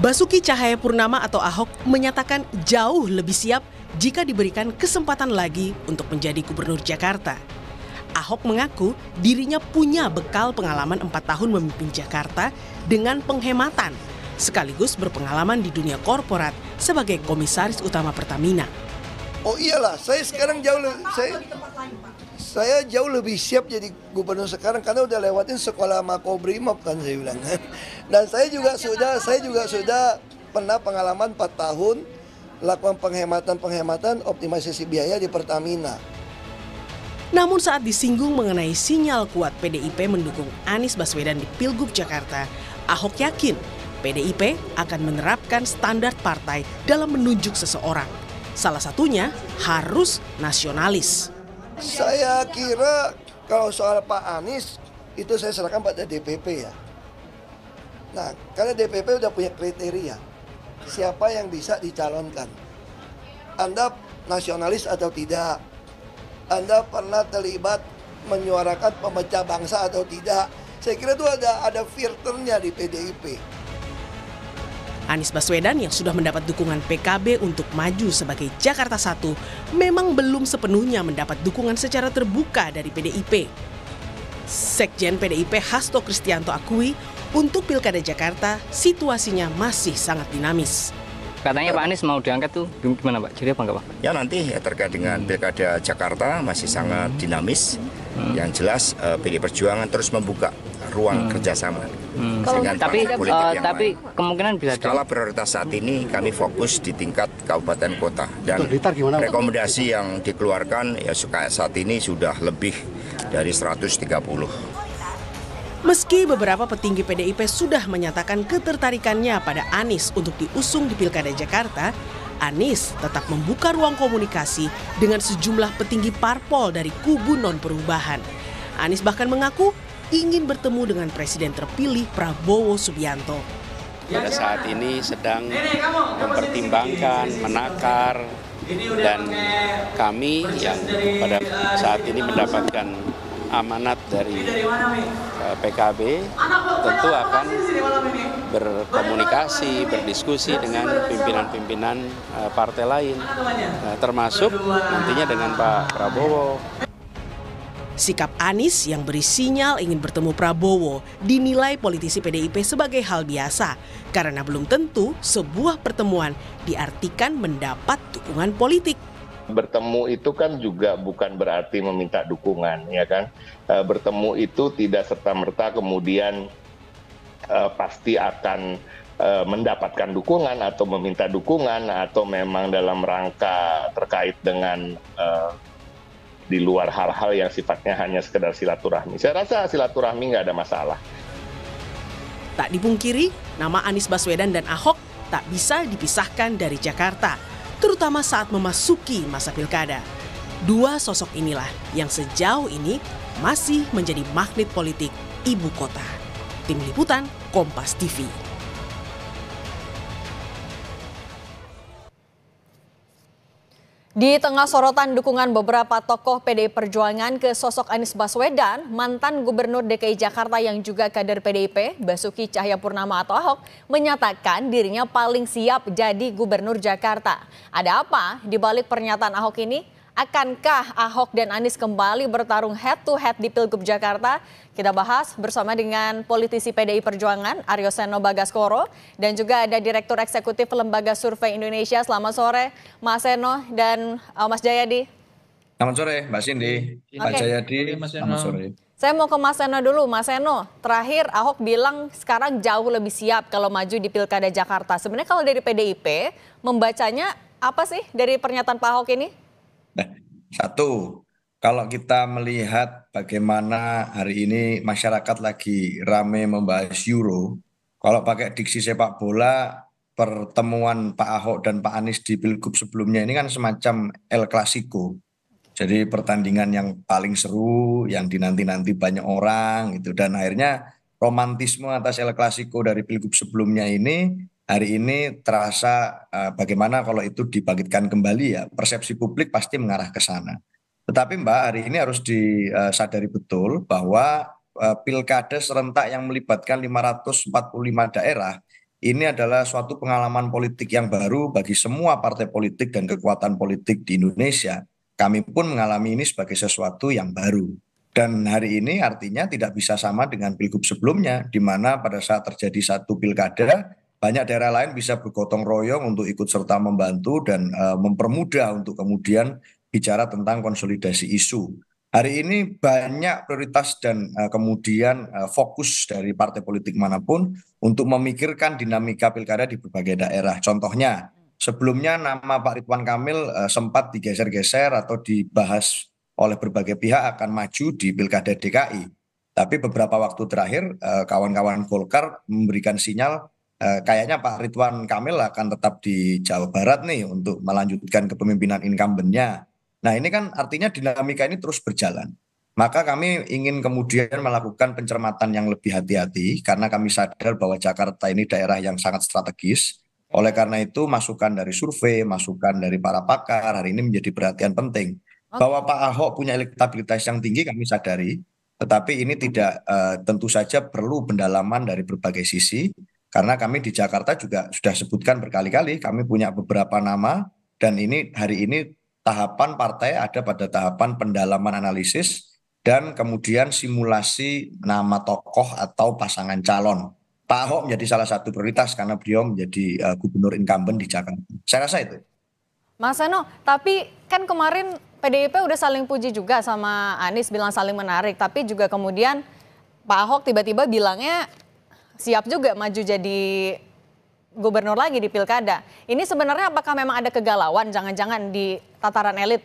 Basuki Cahaya Purnama atau Ahok menyatakan jauh lebih siap jika diberikan kesempatan lagi untuk menjadi gubernur Jakarta. Ahok mengaku dirinya punya bekal pengalaman empat tahun memimpin Jakarta dengan penghematan, sekaligus berpengalaman di dunia korporat sebagai komisaris utama Pertamina. Oh iyalah, saya sekarang jauh lebih saya saya jauh lebih siap jadi gubernur sekarang karena udah lewatin sekolah Makobrimob kan saya bilang Dan saya juga sudah saya juga sudah pernah pengalaman 4 tahun lakukan penghematan-penghematan optimisasi biaya di Pertamina. Namun saat disinggung mengenai sinyal kuat PDIP mendukung Anies Baswedan di Pilgub Jakarta, Ahok yakin PDIP akan menerapkan standar partai dalam menunjuk seseorang. Salah satunya harus nasionalis. Saya kira kalau soal Pak Anies itu saya serahkan pada DPP ya. Nah, karena DPP sudah punya kriteria siapa yang bisa dicalonkan. Anda nasionalis atau tidak? Anda pernah terlibat menyuarakan pemecah bangsa atau tidak? Saya kira itu ada ada filternya di PDIP. Anies Baswedan yang sudah mendapat dukungan PKB untuk maju sebagai Jakarta 1 memang belum sepenuhnya mendapat dukungan secara terbuka dari PDIP. Sekjen PDIP Hasto Kristianto akui untuk Pilkada Jakarta situasinya masih sangat dinamis. Katanya Pak Anies mau diangkat tuh gimana Pak? Jadi apa enggak Pak? Ya nanti ya terkait dengan Pilkada Jakarta masih sangat dinamis. Hmm. Yang jelas eh, PD Perjuangan terus membuka ruang hmm. kerjasama. Hmm. Dengan tapi uh, tapi kemungkinan bisa skala prioritas saat ini kami fokus di tingkat kabupaten kota dan rekomendasi yang dikeluarkan ya saat ini sudah lebih dari 130. Meski beberapa petinggi PDIP sudah menyatakan ketertarikannya pada Anies untuk diusung di Pilkada Jakarta, Anies tetap membuka ruang komunikasi dengan sejumlah petinggi parpol dari kubu non-perubahan. Anies bahkan mengaku ingin bertemu dengan Presiden terpilih Prabowo Subianto. Pada eh, saat ini sedang mempertimbangkan, menakar, dan kami yang pada saat ini mendapatkan amanat dari eh, PKB tentu akan berkomunikasi, berdiskusi dengan pimpinan-pimpinan eh, partai lain, termasuk nantinya dengan Pak Prabowo. Sikap Anies yang beri sinyal ingin bertemu Prabowo dinilai politisi PDIP sebagai hal biasa karena belum tentu sebuah pertemuan diartikan mendapat dukungan politik. Bertemu itu kan juga bukan berarti meminta dukungan, ya kan? Eh, bertemu itu tidak serta-merta kemudian e, pasti akan eh, mendapatkan dukungan atau meminta dukungan atau memang dalam rangka terkait dengan di luar hal-hal yang sifatnya hanya sekedar silaturahmi. Saya rasa silaturahmi nggak ada masalah. Tak dipungkiri, nama Anies Baswedan dan Ahok tak bisa dipisahkan dari Jakarta, terutama saat memasuki masa pilkada. Dua sosok inilah yang sejauh ini masih menjadi magnet politik ibu kota. Tim Liputan, Kompas TV. Di tengah sorotan dukungan beberapa tokoh PDI Perjuangan ke sosok Anies Baswedan, mantan Gubernur DKI Jakarta yang juga kader PDIP, Basuki Cahayapurnama atau Ahok, menyatakan dirinya paling siap jadi Gubernur Jakarta. Ada apa di balik pernyataan Ahok ini? Akankah Ahok dan Anies kembali bertarung head to head di Pilgub Jakarta? Kita bahas bersama dengan politisi PDI Perjuangan Aryo Seno Bagaskoro dan juga ada Direktur Eksekutif Lembaga Survei Indonesia. Selamat sore Mas Seno dan uh, Mas Jayadi. Selamat sore Mbak Cindy, okay. Mas Jayadi, Mas Seno. Selamat sore. Saya mau ke Mas Seno dulu. Mas Seno, terakhir Ahok bilang sekarang jauh lebih siap kalau maju di Pilkada Jakarta. Sebenarnya kalau dari PDIP, membacanya apa sih dari pernyataan Pak Ahok ini? Nah, satu, kalau kita melihat bagaimana hari ini masyarakat lagi rame membahas euro, kalau pakai diksi sepak bola, pertemuan Pak Ahok dan Pak Anies di Pilgub sebelumnya ini kan semacam El Clasico. Jadi pertandingan yang paling seru, yang dinanti-nanti banyak orang gitu. Dan akhirnya romantisme atas El Clasico dari Pilgub sebelumnya ini hari ini terasa eh, bagaimana kalau itu dibangkitkan kembali ya persepsi publik pasti mengarah ke sana. Tetapi Mbak hari ini harus disadari eh, betul bahwa eh, pilkada serentak yang melibatkan 545 daerah ini adalah suatu pengalaman politik yang baru bagi semua partai politik dan kekuatan politik di Indonesia. Kami pun mengalami ini sebagai sesuatu yang baru. Dan hari ini artinya tidak bisa sama dengan pilgub sebelumnya, di mana pada saat terjadi satu pilkada, banyak daerah lain bisa bergotong royong untuk ikut serta membantu dan uh, mempermudah untuk kemudian bicara tentang konsolidasi isu. Hari ini banyak prioritas dan uh, kemudian uh, fokus dari partai politik manapun untuk memikirkan dinamika pilkada di berbagai daerah. Contohnya, sebelumnya nama Pak Ridwan Kamil uh, sempat digeser-geser atau dibahas oleh berbagai pihak akan maju di pilkada DKI. Tapi beberapa waktu terakhir kawan-kawan Golkar memberikan sinyal Eh, kayaknya Pak Ridwan Kamil akan tetap di Jawa Barat nih untuk melanjutkan kepemimpinan incumbentnya. Nah ini kan artinya dinamika ini terus berjalan. Maka kami ingin kemudian melakukan pencermatan yang lebih hati-hati karena kami sadar bahwa Jakarta ini daerah yang sangat strategis. Oleh karena itu masukan dari survei, masukan dari para pakar hari ini menjadi perhatian penting. Okay. Bahwa Pak Ahok punya elektabilitas yang tinggi kami sadari, tetapi ini tidak uh, tentu saja perlu pendalaman dari berbagai sisi karena kami di Jakarta juga sudah sebutkan berkali-kali, kami punya beberapa nama dan ini hari ini tahapan partai ada pada tahapan pendalaman analisis dan kemudian simulasi nama tokoh atau pasangan calon. Pak Ahok menjadi salah satu prioritas karena beliau menjadi uh, gubernur incumbent di Jakarta. Saya rasa itu. Mas Eno, tapi kan kemarin PDIP udah saling puji juga sama Anies bilang saling menarik, tapi juga kemudian Pak Ahok tiba-tiba bilangnya siap juga maju jadi gubernur lagi di pilkada. Ini sebenarnya apakah memang ada kegalauan jangan-jangan di tataran elit?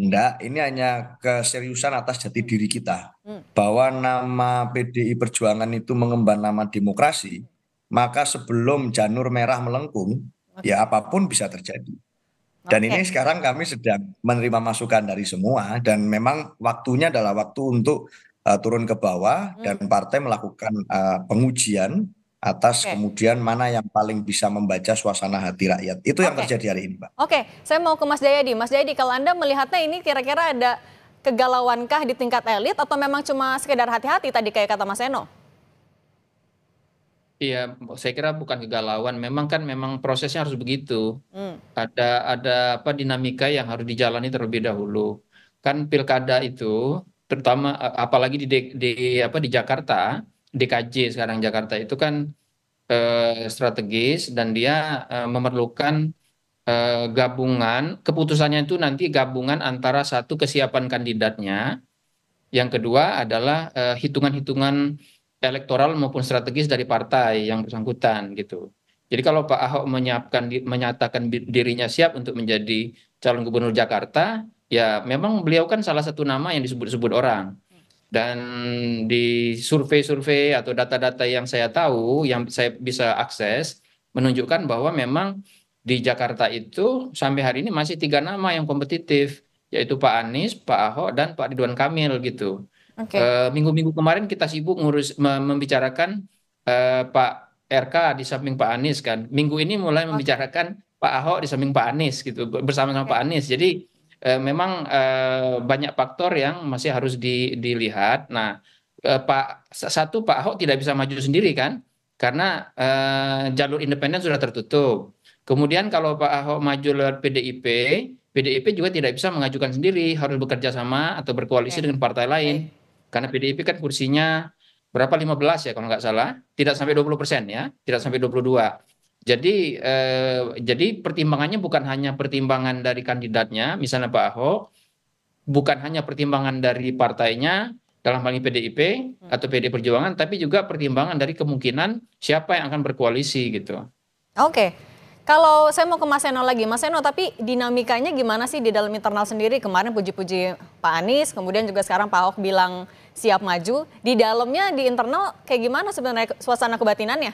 Enggak, ini hanya keseriusan atas jati diri kita. Hmm. Bahwa nama PDI Perjuangan itu mengemban nama demokrasi, maka sebelum janur merah melengkung, okay. ya apapun bisa terjadi. Dan okay. ini sekarang kami sedang menerima masukan dari semua dan memang waktunya adalah waktu untuk Eh, turun ke bawah hmm. dan partai melakukan eh, pengujian atas okay. kemudian mana yang paling bisa membaca suasana hati rakyat. Itu yang terjadi hari ini, Mbak. Oke, okay. saya mau ke Mas Jayadi. Mas Jayadi, kalau Anda melihatnya ini kira-kira ada kegalauankah di tingkat elit atau memang cuma sekedar hati-hati tadi kayak kata Mas Eno? Iya, saya kira bukan kegalauan. Memang kan memang prosesnya harus begitu. Hmm. Ada ada apa dinamika yang harus dijalani terlebih dahulu. Kan pilkada itu terutama apalagi di, di apa di Jakarta DKJ sekarang Jakarta itu kan eh, strategis dan dia eh, memerlukan eh, gabungan keputusannya itu nanti gabungan antara satu kesiapan kandidatnya yang kedua adalah eh, hitungan-hitungan elektoral maupun strategis dari partai yang bersangkutan gitu jadi kalau Pak Ahok menyiapkan menyatakan dirinya siap untuk menjadi calon gubernur Jakarta ya memang beliau kan salah satu nama yang disebut-sebut orang. Dan di survei-survei atau data-data yang saya tahu, yang saya bisa akses, menunjukkan bahwa memang di Jakarta itu sampai hari ini masih tiga nama yang kompetitif, yaitu Pak Anies, Pak Ahok, dan Pak Ridwan Kamil gitu. Eh, minggu-minggu okay. e, kemarin kita sibuk ngurus membicarakan e, Pak RK di samping Pak Anies kan. Minggu ini mulai oh. membicarakan Pak Ahok di samping Pak Anies gitu bersama-sama okay. Pak Anies. Jadi Eh, memang eh, banyak faktor yang masih harus dilihat. Nah, eh, Pak satu Pak Ahok tidak bisa maju sendiri kan? Karena jalur independen sudah tertutup. Kemudian kalau Pak Ahok maju lewat PDIP, PDIP juga tidak bisa mengajukan sendiri, harus bekerja sama atau berkoalisi okay. dengan partai lain. Okay. Karena PDIP kan kursinya berapa 15 ya kalau nggak salah, tidak sampai 20 persen ya, tidak sampai 22. Jadi eh, jadi pertimbangannya bukan hanya pertimbangan dari kandidatnya, misalnya Pak Ahok, bukan hanya pertimbangan dari partainya dalam hal ini PDIP hmm. atau PD Perjuangan, tapi juga pertimbangan dari kemungkinan siapa yang akan berkoalisi gitu. Oke. Kalau saya mau ke Mas Eno lagi, Mas Eno, tapi dinamikanya gimana sih di dalam internal sendiri? Kemarin puji-puji Pak Anies, kemudian juga sekarang Pak Ahok bilang siap maju. Di dalamnya, di internal, kayak gimana sebenarnya suasana kebatinannya?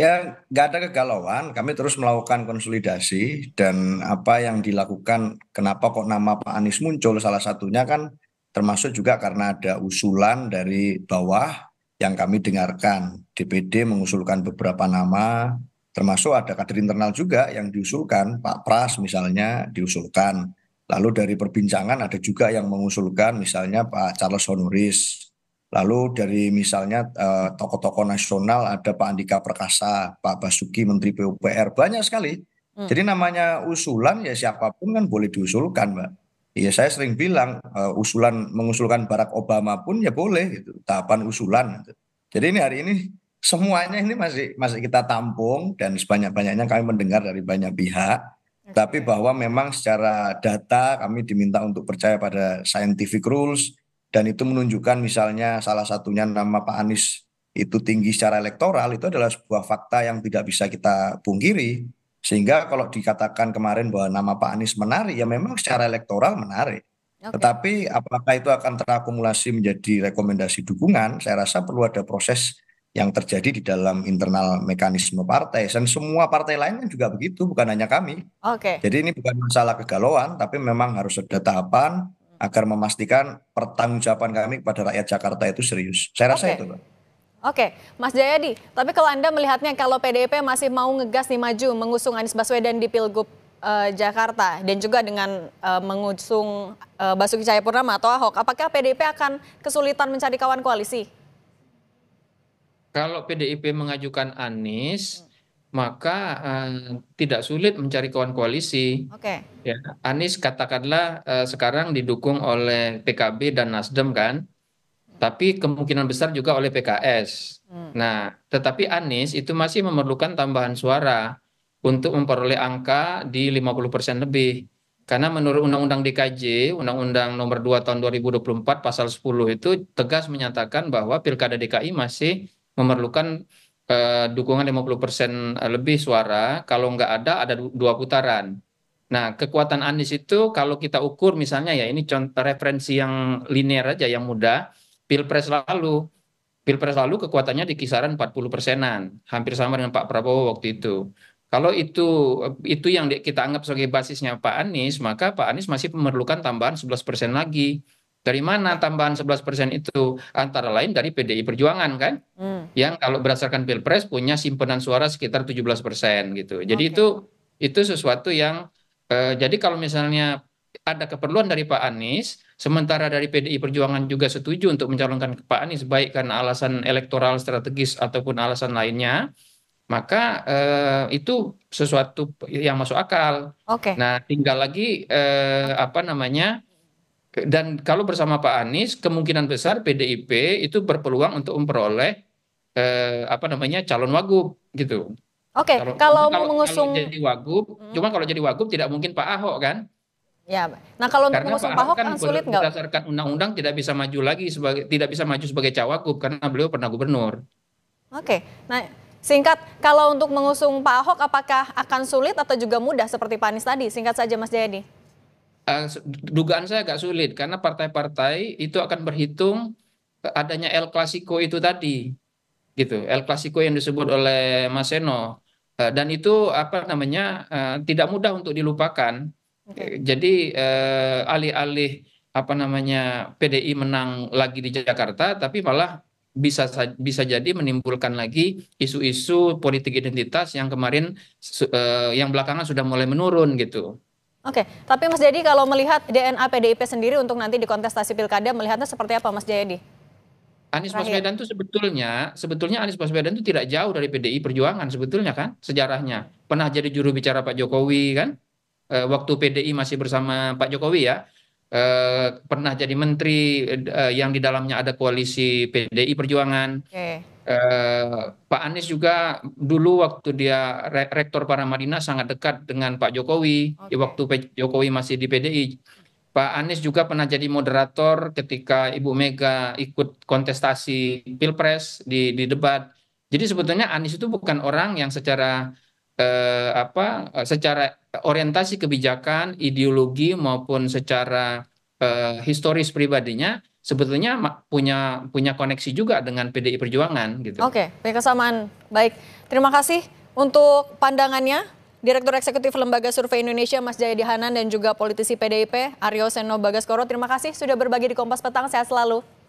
Ya, nggak ada kegalauan. Kami terus melakukan konsolidasi dan apa yang dilakukan, kenapa kok nama Pak Anies muncul salah satunya kan termasuk juga karena ada usulan dari bawah yang kami dengarkan. DPD mengusulkan beberapa nama, termasuk ada kader internal juga yang diusulkan, Pak Pras misalnya diusulkan. Lalu dari perbincangan ada juga yang mengusulkan misalnya Pak Charles Honoris, Lalu dari misalnya eh, tokoh-tokoh nasional ada Pak Andika Perkasa, Pak Basuki Menteri PUPR banyak sekali. Hmm. Jadi namanya usulan ya siapapun kan boleh diusulkan, Mbak. Ya saya sering bilang uh, usulan mengusulkan Barack Obama pun ya boleh gitu, tahapan usulan gitu. Jadi ini hari ini semuanya ini masih masih kita tampung dan sebanyak-banyaknya kami mendengar dari banyak pihak. Tapi bahwa memang secara data kami diminta untuk percaya pada scientific rules, dan itu menunjukkan misalnya salah satunya nama Pak Anies itu tinggi secara elektoral itu adalah sebuah fakta yang tidak bisa kita pungkiri sehingga kalau dikatakan kemarin bahwa nama Pak Anies menarik ya memang secara elektoral menarik okay. tetapi apakah itu akan terakumulasi menjadi rekomendasi dukungan saya rasa perlu ada proses yang terjadi di dalam internal mekanisme partai dan semua partai lain kan juga begitu bukan hanya kami. Okay. Jadi ini bukan masalah kegalauan tapi memang harus ada tahapan agar memastikan pertanggungjawaban kami kepada rakyat Jakarta itu serius. Saya rasa okay. itu, Pak. Oke, Mas Jayadi, tapi kalau Anda melihatnya kalau PDIP masih mau ngegas nih maju mengusung Anies Baswedan di Pilgub uh, Jakarta dan juga dengan uh, mengusung uh, Basuki Cahayapurnama atau Ahok, apakah PDIP akan kesulitan mencari kawan koalisi? Kalau PDIP mengajukan Anies, hmm maka uh, tidak sulit mencari kawan koalisi. Oke. Okay. Ya, Anies katakanlah uh, sekarang didukung oleh PKB dan Nasdem kan, tapi kemungkinan besar juga oleh PKS. Hmm. Nah, tetapi Anies itu masih memerlukan tambahan suara untuk memperoleh angka di 50% lebih. Karena menurut Undang-Undang DKJ, Undang-Undang Nomor 2 Tahun 2024 Pasal 10 itu tegas menyatakan bahwa Pilkada DKI masih memerlukan Eh, dukungan 50% lebih suara, kalau nggak ada, ada dua putaran. Nah, kekuatan Anies itu kalau kita ukur misalnya ya, ini contoh referensi yang linear aja, yang mudah, Pilpres lalu. Pilpres lalu kekuatannya di kisaran 40 persenan, hampir sama dengan Pak Prabowo waktu itu. Kalau itu itu yang kita anggap sebagai basisnya Pak Anies, maka Pak Anies masih memerlukan tambahan 11 persen lagi dari mana tambahan 11% itu? Antara lain dari PDI Perjuangan kan? Hmm. Yang kalau berdasarkan Pilpres punya simpanan suara sekitar 17% gitu. Jadi okay. itu itu sesuatu yang eh, jadi kalau misalnya ada keperluan dari Pak Anies, sementara dari PDI Perjuangan juga setuju untuk mencalonkan ke Pak Anies baik karena alasan elektoral strategis ataupun alasan lainnya, maka eh, itu sesuatu yang masuk akal. Okay. Nah, tinggal lagi eh, apa namanya? dan kalau bersama Pak Anies kemungkinan besar PDIP itu berpeluang untuk memperoleh eh, apa namanya calon wagub gitu. Oke, okay, kalau, kalau mau mengusung kalau jadi wagub, hmm. cuma kalau jadi wagub tidak mungkin Pak Ahok kan? Ya, nah kalau karena mengusung Pak Ahok kan, kan sulit nggak? Berdasarkan undang-undang tidak bisa maju lagi sebagai tidak bisa maju sebagai cawagub karena beliau pernah gubernur. Oke, okay. nah Singkat, kalau untuk mengusung Pak Ahok apakah akan sulit atau juga mudah seperti Pak Anies tadi? Singkat saja Mas Jayadi. Eh, dugaan saya agak sulit karena partai-partai itu akan berhitung eh, adanya El Clasico itu tadi gitu El Clasico yang disebut oleh Mas Seno eh, dan itu apa namanya tidak mudah untuk dilupakan jadi alih-alih apa namanya PDI menang lagi di Jakarta tapi malah bisa bisa jadi menimbulkan lagi isu-isu politik identitas yang kemarin yang belakangan sudah mulai menurun gitu Oke, tapi Mas Jadi kalau melihat DNA PDIP sendiri untuk nanti di kontestasi pilkada melihatnya seperti apa Mas Jayadi? Anies Baswedan itu sebetulnya sebetulnya Anies Baswedan itu tidak jauh dari PDI Perjuangan sebetulnya kan sejarahnya pernah jadi juru bicara Pak Jokowi kan e, waktu PDI masih bersama Pak Jokowi ya e, pernah jadi menteri e, yang di dalamnya ada koalisi PDI Perjuangan okay Eh, Pak Anies juga dulu waktu dia re rektor Madinah sangat dekat dengan Pak Jokowi okay. di waktu P Jokowi masih di PDI. Pak Anies juga pernah jadi moderator ketika Ibu Mega ikut kontestasi pilpres di, di debat. Jadi sebetulnya Anies itu bukan orang yang secara eh, apa secara orientasi kebijakan, ideologi maupun secara eh, historis pribadinya sebetulnya punya punya koneksi juga dengan PDI Perjuangan gitu. Oke, punya kesamaan. Baik, terima kasih untuk pandangannya Direktur Eksekutif Lembaga Survei Indonesia Mas Jayadi Hanan dan juga politisi PDIP Aryo Seno Bagaskoro. Terima kasih sudah berbagi di Kompas Petang. Sehat selalu.